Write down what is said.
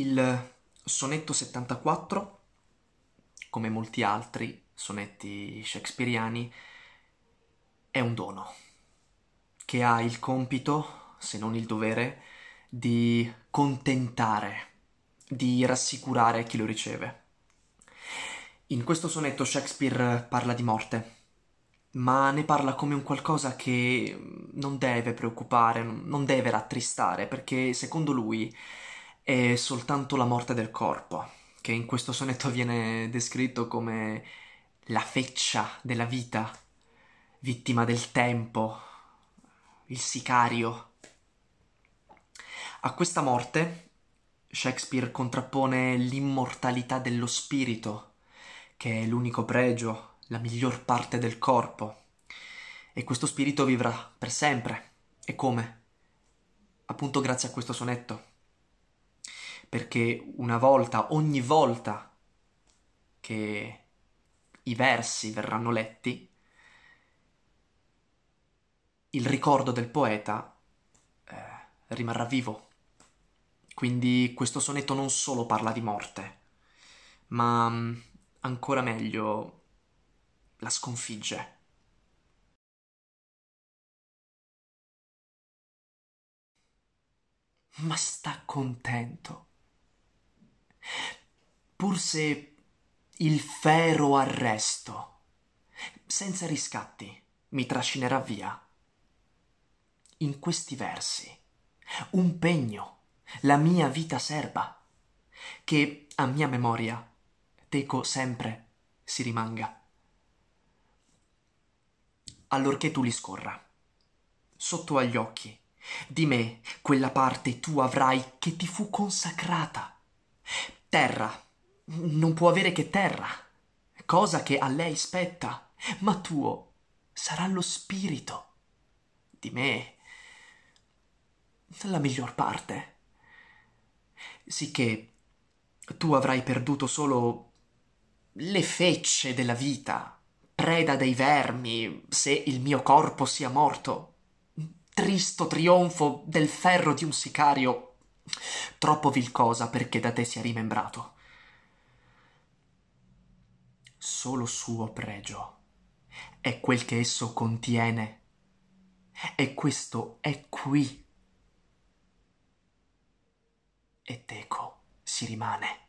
Il sonetto 74, come molti altri sonetti shakespeariani, è un dono che ha il compito, se non il dovere, di contentare, di rassicurare chi lo riceve. In questo sonetto Shakespeare parla di morte, ma ne parla come un qualcosa che non deve preoccupare, non deve rattristare, perché secondo lui è soltanto la morte del corpo, che in questo sonetto viene descritto come la feccia della vita, vittima del tempo, il sicario. A questa morte Shakespeare contrappone l'immortalità dello spirito, che è l'unico pregio, la miglior parte del corpo. E questo spirito vivrà per sempre. E come? Appunto grazie a questo sonetto perché una volta, ogni volta che i versi verranno letti, il ricordo del poeta eh, rimarrà vivo. Quindi questo sonetto non solo parla di morte, ma mm, ancora meglio la sconfigge. Ma sta contento pur se il fero arresto senza riscatti mi trascinerà via in questi versi un pegno la mia vita serba che a mia memoria teco sempre si rimanga allorché tu li scorra sotto agli occhi di me quella parte tu avrai che ti fu consacrata terra non può avere che terra, cosa che a lei spetta, ma tuo sarà lo spirito. Di me la miglior parte. Sicché tu avrai perduto solo le fecce della vita, preda dei vermi, se il mio corpo sia morto. Tristo trionfo del ferro di un sicario, troppo vil cosa perché da te sia rimembrato solo suo pregio, è quel che esso contiene, e questo è qui. E teco si rimane.